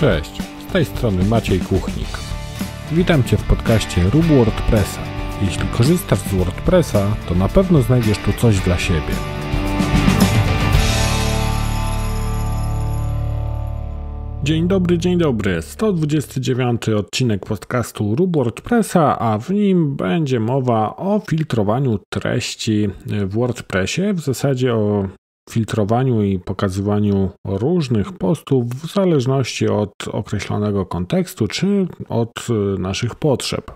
Cześć, z tej strony Maciej Kuchnik. Witam Cię w podcaście Rób WordPressa. Jeśli korzystasz z WordPressa, to na pewno znajdziesz tu coś dla siebie. Dzień dobry, dzień dobry. 129 odcinek podcastu Rub WordPressa, a w nim będzie mowa o filtrowaniu treści w WordPressie, w zasadzie o filtrowaniu i pokazywaniu różnych postów w zależności od określonego kontekstu czy od y, naszych potrzeb.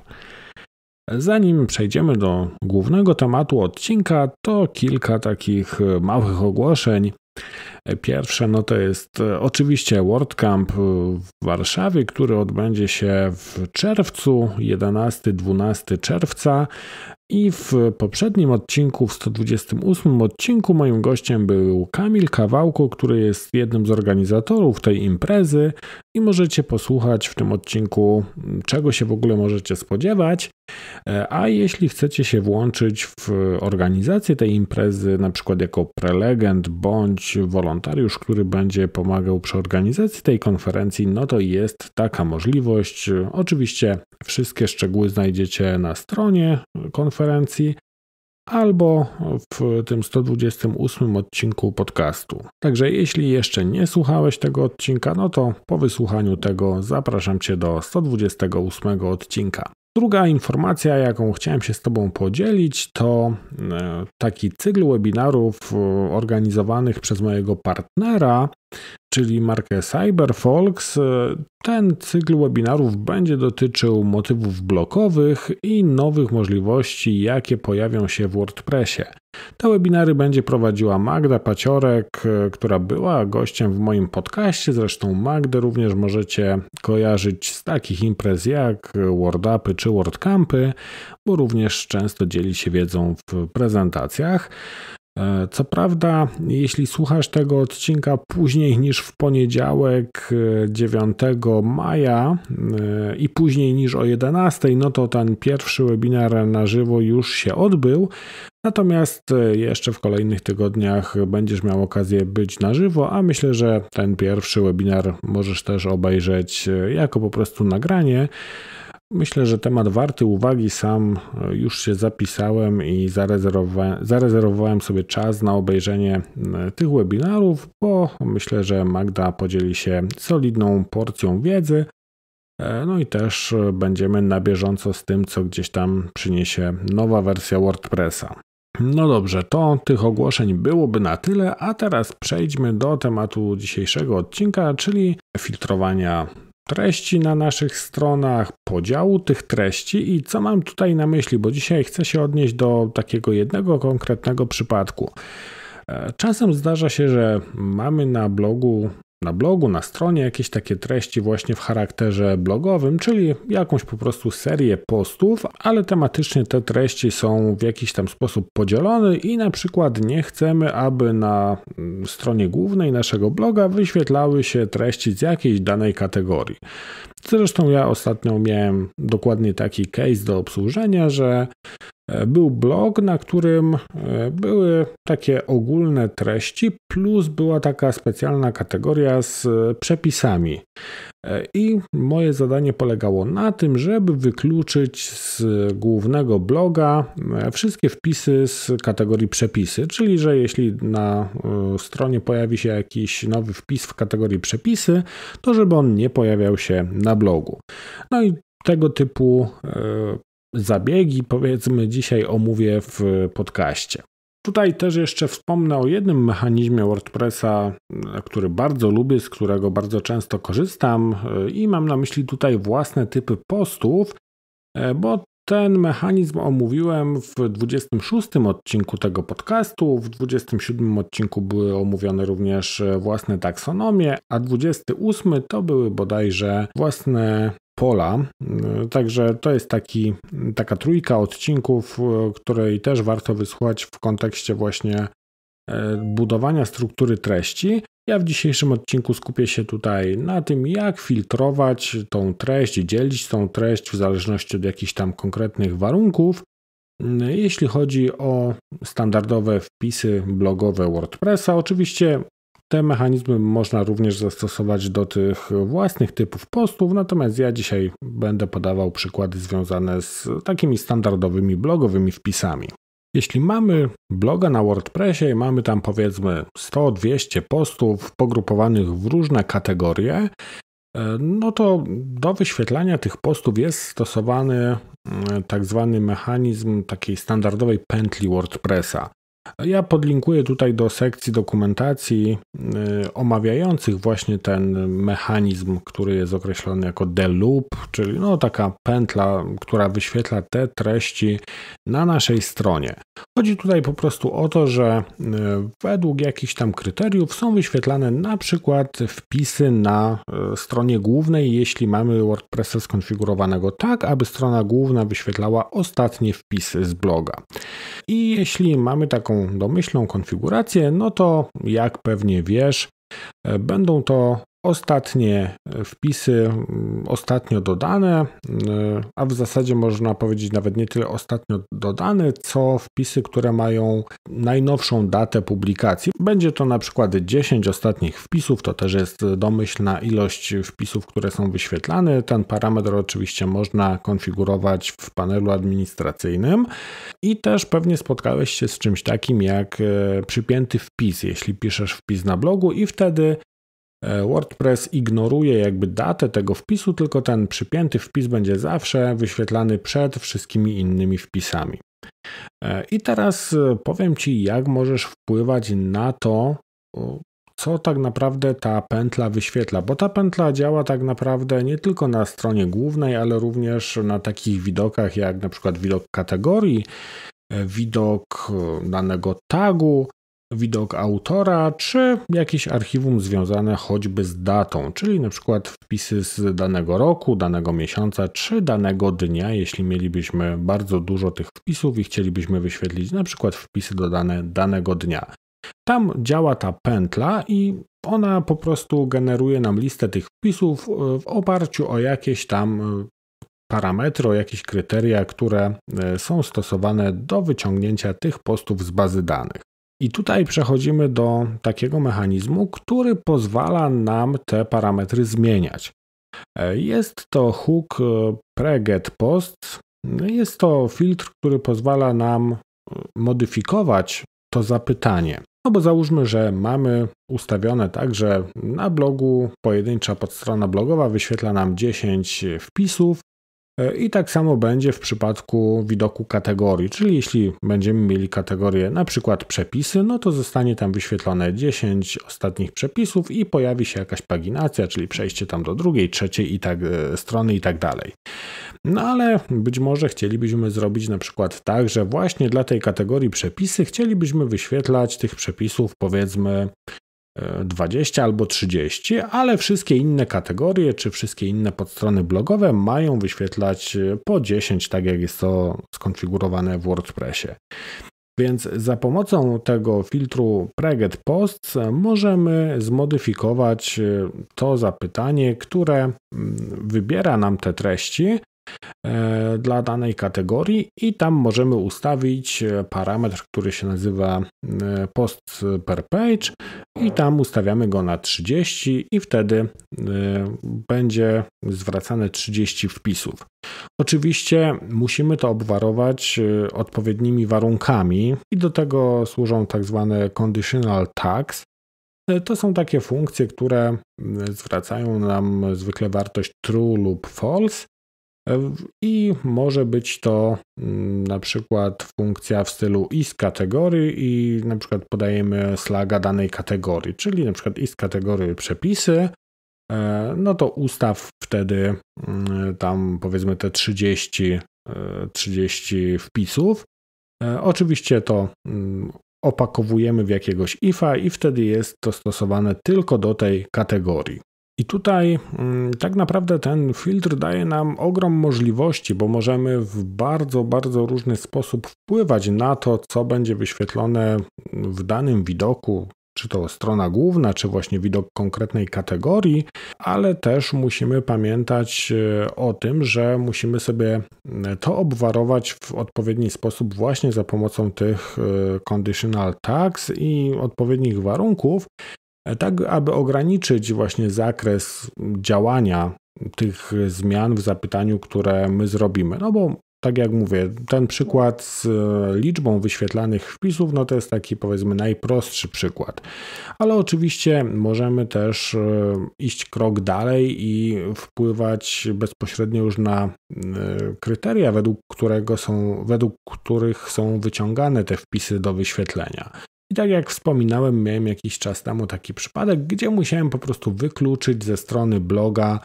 Zanim przejdziemy do głównego tematu odcinka, to kilka takich y, małych ogłoszeń. Pierwsze no to jest y, oczywiście WordCamp w Warszawie, który odbędzie się w czerwcu, 11-12 czerwca. I w poprzednim odcinku, w 128 odcinku, moim gościem był Kamil Kawałko, który jest jednym z organizatorów tej imprezy. I możecie posłuchać w tym odcinku, czego się w ogóle możecie spodziewać. E, a jeśli chcecie się włączyć w organizację tej imprezy, na przykład jako prelegent bądź wolontariusz, który będzie pomagał przy organizacji tej konferencji, no to jest taka możliwość. Oczywiście wszystkie szczegóły znajdziecie na stronie konferencji konferencji albo w tym 128 odcinku podcastu. Także jeśli jeszcze nie słuchałeś tego odcinka, no to po wysłuchaniu tego zapraszam Cię do 128 odcinka. Druga informacja, jaką chciałem się z Tobą podzielić, to e, taki cykl webinarów e, organizowanych przez mojego partnera czyli markę Cyberfolks. Ten cykl webinarów będzie dotyczył motywów blokowych i nowych możliwości, jakie pojawią się w WordPressie. Te webinary będzie prowadziła Magda Paciorek, która była gościem w moim podcaście. Zresztą Magdę również możecie kojarzyć z takich imprez jak WordUpy czy WordCampy, bo również często dzieli się wiedzą w prezentacjach. E, co prawda, jeśli słuchasz tego odcinka później niż w poniedziałek 9 e, maja e, i później niż o 11, no to ten pierwszy webinar na żywo już się odbył. Natomiast jeszcze w kolejnych tygodniach będziesz miał okazję być na żywo, a myślę, że ten pierwszy webinar możesz też obejrzeć jako po prostu nagranie. Myślę, że temat warty uwagi sam e, już się zapisałem i zarezerwowa zarezerwowałem sobie czas na obejrzenie tych webinarów, bo myślę, że Magda podzieli się solidną porcją wiedzy. E, no i też będziemy na bieżąco z tym, co gdzieś tam przyniesie nowa wersja WordPressa. No dobrze, to tych ogłoszeń byłoby na tyle, a teraz przejdźmy do tematu dzisiejszego odcinka, czyli filtrowania treści na naszych stronach, podziału tych treści i co mam tutaj na myśli, bo dzisiaj chcę się odnieść do takiego jednego konkretnego przypadku. E, czasem zdarza się, że mamy na blogu na blogu, na stronie jakieś takie treści właśnie w charakterze blogowym, czyli jakąś po prostu serię postów, ale tematycznie te treści są w jakiś tam sposób podzielone i na przykład nie chcemy, aby na mm, stronie głównej naszego bloga wyświetlały się treści z jakiejś danej kategorii. Zresztą ja ostatnio miałem dokładnie taki case do obsłużenia, że E, był blog, na którym e, były takie ogólne treści, plus była taka specjalna kategoria z e, przepisami. I moje zadanie polegało na tym, żeby wykluczyć z głównego bloga wszystkie wpisy z kategorii przepisy, czyli że jeśli na stronie pojawi się jakiś nowy wpis w kategorii przepisy, to żeby on nie pojawiał się na blogu. No i tego typu zabiegi, powiedzmy, dzisiaj omówię w podcaście. Tutaj też jeszcze wspomnę o jednym mechanizmie WordPressa, mm, który bardzo lubię, z którego bardzo często korzystam y, i mam na myśli tutaj własne typy postów, e, bo ten mechanizm omówiłem w 26 odcinku tego podcastu. W 27 odcinku były omówione również e, własne taksonomie, a 28 to były bodajże własne pola. E, także to jest taki, taka trójka odcinków, e, której też warto wysłuchać w kontekście właśnie e, budowania struktury treści. Ja w dzisiejszym odcinku skupię się tutaj na tym, jak filtrować tą treść, dzielić tą treść w zależności od jakichś tam konkretnych warunków. Jeśli chodzi o standardowe wpisy blogowe WordPressa, oczywiście ten mechanizm można również zastosować do tych własnych typów postów, natomiast ja dzisiaj będę podawał przykłady związane z takimi standardowymi blogowymi wpisami. Jeśli mamy bloga na WordPressie i mamy tam powiedzmy 100-200 postów pogrupowanych w różne kategorie, e, no to do wyświetlania tych postów jest stosowany mm, tak zwany mechanizm takiej standardowej pętli WordPressa. Ja podlinkuję tutaj do sekcji dokumentacji y, omawiających właśnie ten mechanizm, który jest określony jako the loop, czyli no taka pętla, która wyświetla te treści na naszej stronie. Chodzi tutaj po prostu o to, że y, według jakichś tam kryteriów są wyświetlane na przykład wpisy na y, stronie głównej, jeśli mamy WordPressa skonfigurowanego tak, aby strona główna wyświetlała ostatnie wpisy z bloga. I jeśli mamy taką taką domyślną konfigurację, no to jak pewnie wiesz, e, będą to Ostatnie e, wpisy, mm, ostatnio dodane, e, a w zasadzie można powiedzieć nawet nie tyle ostatnio dodane, co wpisy, które mają najnowszą datę publikacji. Będzie to na przykład 10 ostatnich wpisów, to też jest domyślna ilość wpisów, które są wyświetlane. Ten parametr oczywiście można konfigurować w panelu administracyjnym i też pewnie spotkałeś się z czymś takim jak e, przypięty wpis, jeśli piszesz wpis na blogu i wtedy E, WordPress ignoruje jakby datę tego wpisu, tylko ten przypięty wpis będzie zawsze wyświetlany przed wszystkimi innymi wpisami. E, I teraz e, powiem Ci, jak możesz wpływać na to, co tak naprawdę ta pętla wyświetla, bo ta pętla działa tak naprawdę nie tylko na stronie głównej, ale również na takich widokach jak na przykład widok kategorii, widok danego tagu, widok autora, czy jakieś archiwum związane choćby z datą, czyli na przykład wpisy z danego roku, danego miesiąca, czy danego dnia, jeśli mielibyśmy bardzo dużo tych wpisów i chcielibyśmy wyświetlić na przykład wpisy dodane danego dnia. Tam działa ta pętla i ona po prostu generuje nam listę tych wpisów e, w oparciu o jakieś tam e, parametry, o jakieś kryteria, które e, są stosowane do wyciągnięcia tych postów z bazy danych. I tutaj przechodzimy do takiego mechanizmu, który pozwala nam te parametry zmieniać. E, jest to hook e, pregetPost. Jest to filtr, który pozwala nam e, modyfikować to zapytanie. No bo załóżmy, że mamy ustawione tak, że na blogu pojedyncza podstrona blogowa wyświetla nam 10 wpisów, E, I tak samo będzie w przypadku widoku kategorii, czyli jeśli będziemy mieli kategorię na przykład przepisy, no to zostanie tam wyświetlone 10 ostatnich przepisów i pojawi się jakaś paginacja, czyli przejście tam do drugiej, trzeciej i tak, e, strony i tak dalej. No ale być może chcielibyśmy zrobić na przykład tak, że właśnie dla tej kategorii przepisy chcielibyśmy wyświetlać tych przepisów powiedzmy 20 albo 30, ale wszystkie inne kategorie czy wszystkie inne podstrony blogowe mają wyświetlać e, po 10, tak jak jest to skonfigurowane w WordPressie. Więc za pomocą tego filtru Preget Posts możemy zmodyfikować e, to zapytanie, które mm, wybiera nam te treści E, dla danej kategorii i tam możemy ustawić e, parametr, który się nazywa e, post per page i tam ustawiamy go na 30 i wtedy będzie zwracane 30 wpisów. Oczywiście musimy to obwarować odpowiednimi warunkami i do tego służą tak zwane conditional tags. To są takie funkcje, które zwracają nam zwykle wartość true lub false i może być to mm, na przykład funkcja w stylu is kategorii i na przykład podajemy slaga danej kategorii, czyli na przykład is kategorii przepisy, e, no to ustaw wtedy mm, tam powiedzmy te 30, 30 e, wpisów. E, oczywiście to mm, opakowujemy w jakiegoś ifa i wtedy jest to stosowane tylko do tej kategorii. I tutaj mm, tak naprawdę ten filtr daje nam ogrom możliwości, bo możemy w bardzo, bardzo różny sposób wpływać na to, co będzie wyświetlone w danym widoku, czy to strona główna, czy właśnie widok konkretnej kategorii, ale też musimy pamiętać e, o tym, że musimy sobie mm, to obwarować w odpowiedni sposób właśnie za pomocą tych e, conditional tags i odpowiednich warunków, tak aby ograniczyć właśnie zakres działania tych zmian w zapytaniu, które my zrobimy. No bo tak jak mówię, ten przykład z e, liczbą wyświetlanych wpisów, no to jest taki powiedzmy najprostszy przykład. Ale oczywiście możemy też e, iść krok dalej i wpływać bezpośrednio już na e, kryteria, według, którego są, według których są wyciągane te wpisy do wyświetlenia. I tak jak wspominałem, miałem jakiś czas temu taki przypadek, gdzie musiałem po prostu wykluczyć ze strony bloga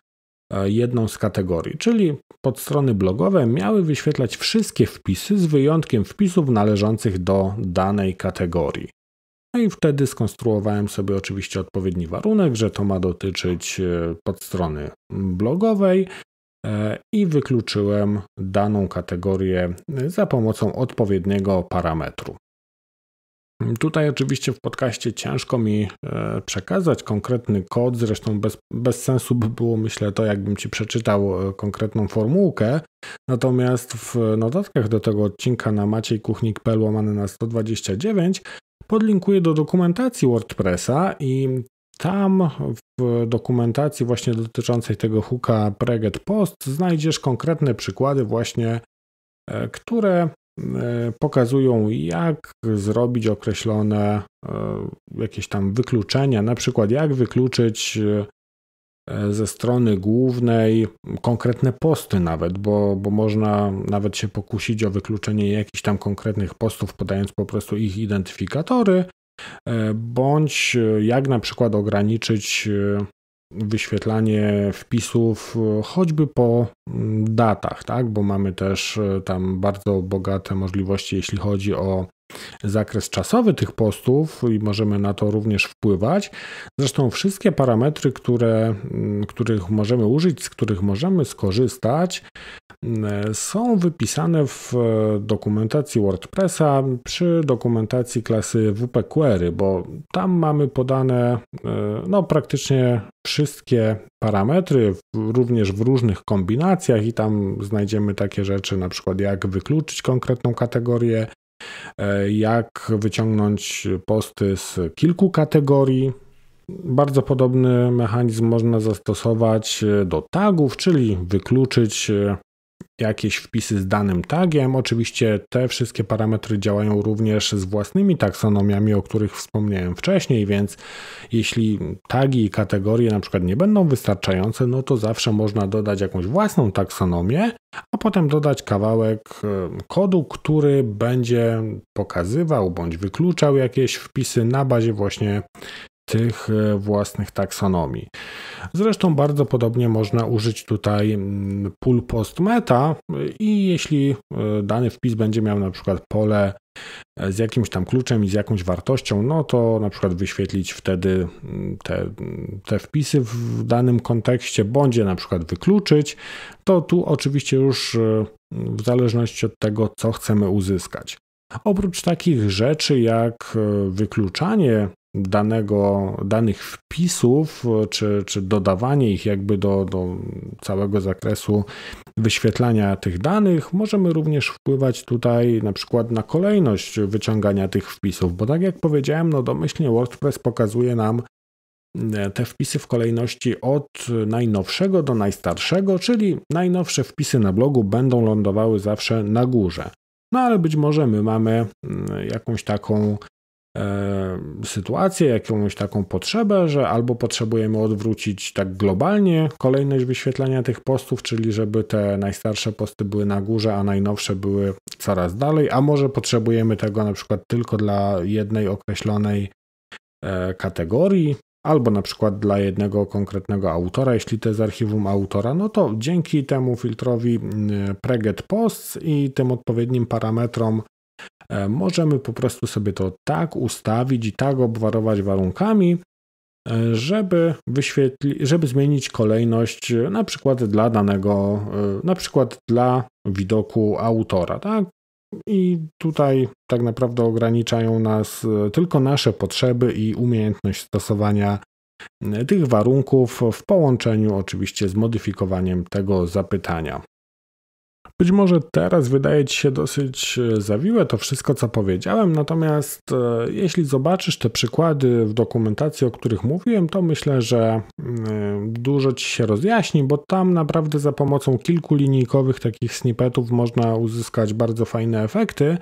e, jedną z kategorii, czyli podstrony blogowe miały wyświetlać wszystkie wpisy z wyjątkiem wpisów należących do danej kategorii. No i wtedy skonstruowałem sobie oczywiście odpowiedni warunek, że to ma dotyczyć e, podstrony blogowej e, i wykluczyłem daną kategorię za pomocą odpowiedniego parametru. Tutaj oczywiście w podcaście ciężko mi e, przekazać konkretny kod, zresztą bez, bez sensu by było, myślę, to jakbym ci przeczytał e, konkretną formułkę. Natomiast w notatkach do tego odcinka na maciejkuchnik.pl łamane na 129 podlinkuję do dokumentacji WordPressa i tam w dokumentacji właśnie dotyczącej tego hooka preget post znajdziesz konkretne przykłady właśnie, e, które E, pokazują, jak zrobić określone e, jakieś tam wykluczenia, na przykład jak wykluczyć e, ze strony głównej konkretne posty nawet, bo, bo można nawet się pokusić o wykluczenie jakichś tam konkretnych postów, podając po prostu ich identyfikatory, bądź jak na przykład ograniczyć wyświetlanie wpisów e, choćby po mm, datach, tak? bo mamy też e, tam bardzo bogate możliwości, jeśli chodzi o zakres czasowy tych postów i możemy na to również wpływać. Zresztą wszystkie parametry, które, mm, których możemy użyć, z których możemy skorzystać, mm, są wypisane w e, dokumentacji WordPressa przy dokumentacji klasy WP-Query, bo tam mamy podane e, no, praktycznie wszystkie parametry, również w różnych kombinacjach i tam znajdziemy takie rzeczy, na przykład jak wykluczyć konkretną kategorię, E, jak wyciągnąć posty z kilku kategorii. Bardzo podobny mechanizm można zastosować do tagów, czyli wykluczyć e, jakieś wpisy z danym tagiem. Oczywiście te wszystkie parametry działają również z własnymi taksonomiami, o których wspomniałem wcześniej, więc jeśli tagi i kategorie na przykład nie będą wystarczające, no to zawsze można dodać jakąś własną taksonomię, a potem dodać kawałek e, kodu, który będzie pokazywał bądź wykluczał jakieś wpisy na bazie właśnie tych e, własnych taksonomii. Zresztą bardzo podobnie można użyć tutaj mm, pull post meta i jeśli e, dany wpis będzie miał na przykład pole e, z jakimś tam kluczem i z jakąś wartością, no to na przykład wyświetlić wtedy mm, te, mm, te wpisy w danym kontekście, bądź je na przykład wykluczyć, to tu oczywiście już w zależności od tego, co chcemy uzyskać. Oprócz takich rzeczy jak wykluczanie danego, danych wpisów, czy, czy dodawanie ich jakby do, do całego zakresu wyświetlania tych danych, możemy również wpływać tutaj na przykład na kolejność wyciągania tych wpisów, bo tak jak powiedziałem, no domyślnie WordPress pokazuje nam e, te wpisy w kolejności od najnowszego do najstarszego, czyli najnowsze wpisy na blogu będą lądowały zawsze na górze. No ale być może my mamy mm, jakąś taką E, sytuację, jakąś taką potrzebę, że albo potrzebujemy odwrócić tak globalnie kolejność wyświetlania tych postów, czyli żeby te najstarsze posty były na górze, a najnowsze były coraz dalej, a może potrzebujemy tego na przykład tylko dla jednej określonej e, kategorii, albo na przykład dla jednego konkretnego autora, jeśli to jest archiwum autora, no to dzięki temu filtrowi mm, preget posts i tym odpowiednim parametrom E, możemy po prostu sobie to tak ustawić i tak obwarować warunkami, e, żeby, wyświetli, żeby zmienić kolejność e, na przykład dla danego, na przykład dla widoku autora, tak? I tutaj tak naprawdę ograniczają nas tylko nasze potrzeby i umiejętność stosowania tych warunków w połączeniu oczywiście z modyfikowaniem tego zapytania. Być może teraz wydaje Ci się dosyć e, zawiłe to wszystko, co powiedziałem, natomiast e, jeśli zobaczysz te przykłady w dokumentacji, o których mówiłem, to myślę, że mm, e, dużo Ci się rozjaśni, bo tam naprawdę za pomocą kilku linijkowych takich snippetów można uzyskać bardzo fajne efekty.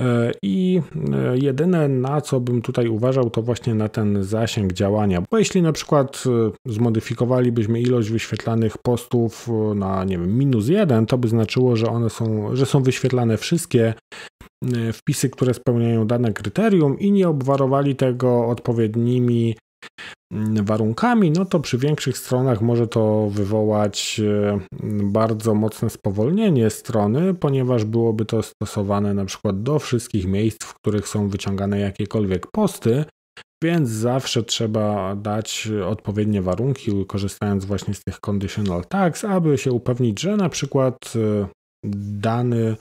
E, I e, jedyne na co bym tutaj uważał, to właśnie na ten zasięg działania. Bo jeśli na przykład e, zmodyfikowalibyśmy ilość wyświetlanych postów na nie wiem, minus jeden, to by znaczyło, że one są, że są wyświetlane wszystkie wpisy, które spełniają dane kryterium i nie obwarowali tego odpowiednimi warunkami, no to przy większych stronach może to wywołać e, bardzo mocne spowolnienie strony, ponieważ byłoby to stosowane na przykład do wszystkich miejsc, w których są wyciągane jakiekolwiek posty, więc zawsze trzeba dać odpowiednie warunki, korzystając właśnie z tych conditional tags, aby się upewnić, że na przykład e, dany,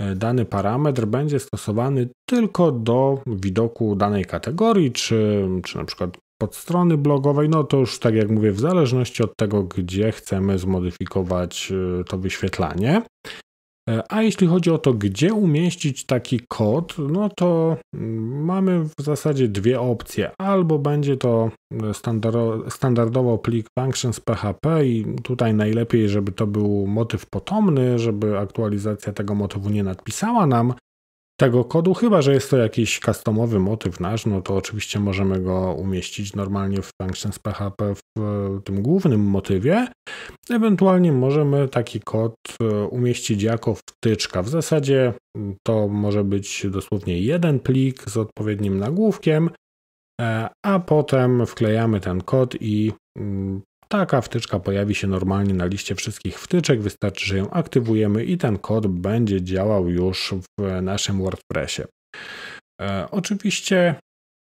e, dany parametr będzie stosowany tylko do widoku danej kategorii, czy, czy na przykład pod strony blogowej, no to już tak jak mówię, w zależności od tego, gdzie chcemy zmodyfikować y, to wyświetlanie. E, a jeśli chodzi o to, gdzie umieścić taki kod, no to mm, mamy w zasadzie dwie opcje. Albo będzie to e, standardowo plik functions PHP i tutaj najlepiej, żeby to był motyw potomny, żeby aktualizacja tego motywu nie nadpisała nam tego kodu, chyba że jest to jakiś customowy motyw nasz, no to oczywiście możemy go umieścić normalnie w functions PHP w e, tym głównym motywie. Ewentualnie możemy taki kod e, umieścić jako wtyczka. W zasadzie to może być dosłownie jeden plik z odpowiednim nagłówkiem, e, a potem wklejamy ten kod i taka wtyczka pojawi się normalnie na liście wszystkich wtyczek, wystarczy, że ją aktywujemy i ten kod będzie działał już w naszym WordPressie. E, oczywiście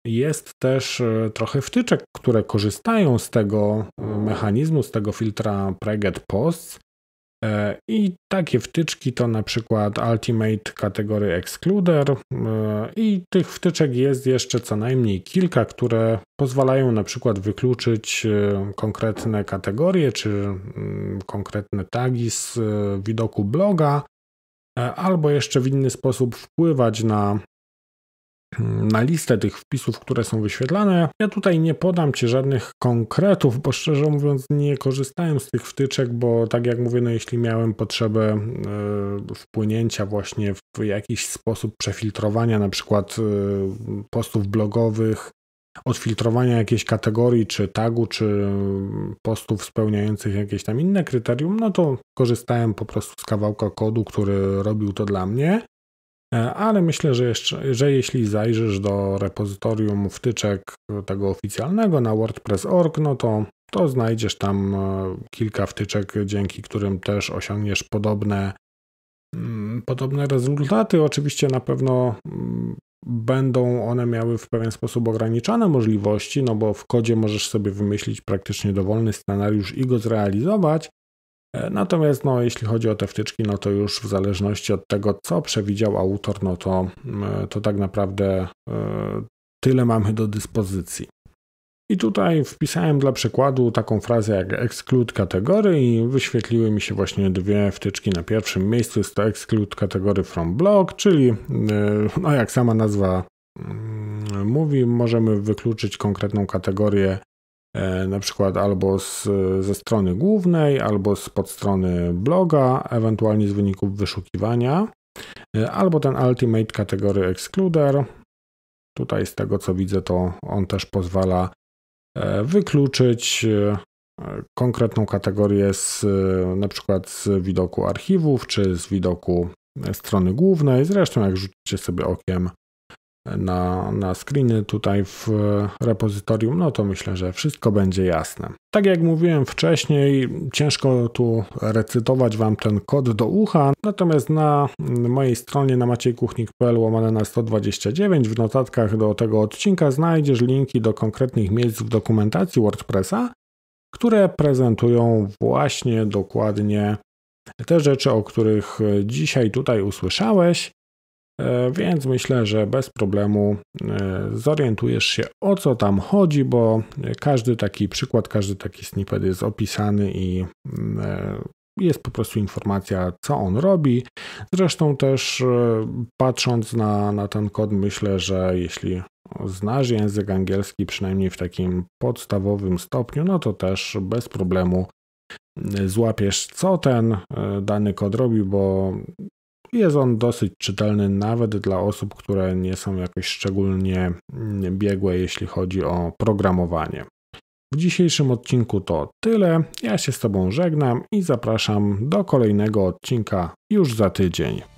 jest też e, trochę wtyczek, które korzystają z tego mechanizmu, z tego filtra preget posts E, I takie wtyczki to na przykład Ultimate kategorii Excluder e, i tych wtyczek jest jeszcze co najmniej kilka, które pozwalają na przykład wykluczyć e, konkretne kategorie czy mm, konkretne tagi z widoku bloga albo jeszcze w inny sposób wpływać na Mm, na listę tych wpisów, które są wyświetlane. Ja tutaj nie podam Ci żadnych konkretów, bo szczerze mówiąc nie korzystałem z tych wtyczek, bo tak jak mówię, no jeśli miałem potrzebę y, wpłynięcia właśnie w jakiś sposób przefiltrowania na przykład y, postów blogowych, odfiltrowania jakiejś kategorii, czy tagu, czy mm, postów spełniających jakieś tam inne kryterium, no to korzystałem po prostu z kawałka kodu, który robił to dla mnie. E, ale myślę, że, jeszcze, że jeśli zajrzysz do repozytorium wtyczek tego oficjalnego na WordPress.org, no to, to znajdziesz tam e, kilka wtyczek, dzięki którym też osiągniesz podobne, mm, podobne rezultaty. Oczywiście na pewno mm, będą one miały w pewien sposób ograniczone możliwości, no bo w kodzie możesz sobie wymyślić praktycznie dowolny scenariusz i go zrealizować, Natomiast no, jeśli chodzi o te wtyczki, no to już w zależności od tego, co przewidział autor, no to, mm, to tak naprawdę e, tyle mamy do dyspozycji. I tutaj wpisałem dla przykładu taką frazę jak exclude category i wyświetliły mi się właśnie dwie wtyczki na pierwszym miejscu. Jest to exclude category from block, czyli e, no jak sama nazwa mm, mówi, możemy wykluczyć konkretną kategorię E, na przykład albo z, ze strony głównej, albo z podstrony bloga, ewentualnie z wyników wyszukiwania, e, albo ten Ultimate Category Excluder. Tutaj z tego co widzę, to on też pozwala e, wykluczyć konkretną kategorię z na przykład z widoku archiwów czy z widoku strony głównej. Zresztą jak rzucicie sobie okiem na, na screeny tutaj w repozytorium, no to myślę, że wszystko będzie jasne. Tak jak mówiłem wcześniej, ciężko tu recytować Wam ten kod do ucha, natomiast na mojej stronie na maciejkuchnik.pl łamane na 129 w notatkach do tego odcinka znajdziesz linki do konkretnych miejsc w dokumentacji WordPressa, które prezentują właśnie dokładnie te rzeczy, o których dzisiaj tutaj usłyszałeś. E, więc myślę, że bez problemu e, zorientujesz się o co tam chodzi, bo każdy taki przykład, każdy taki snippet jest opisany i mm, e, jest po prostu informacja, co on robi. Zresztą też patrząc na, na ten kod, myślę, że jeśli znasz język angielski, przynajmniej w takim podstawowym stopniu, no to też bez problemu mm, złapiesz, co ten dany kod robi, bo jest on dosyć czytelny nawet dla osób, które nie są jakoś szczególnie mm, biegłe, jeśli chodzi o programowanie. W dzisiejszym odcinku to tyle. Ja się z Tobą żegnam i zapraszam do kolejnego odcinka już za tydzień.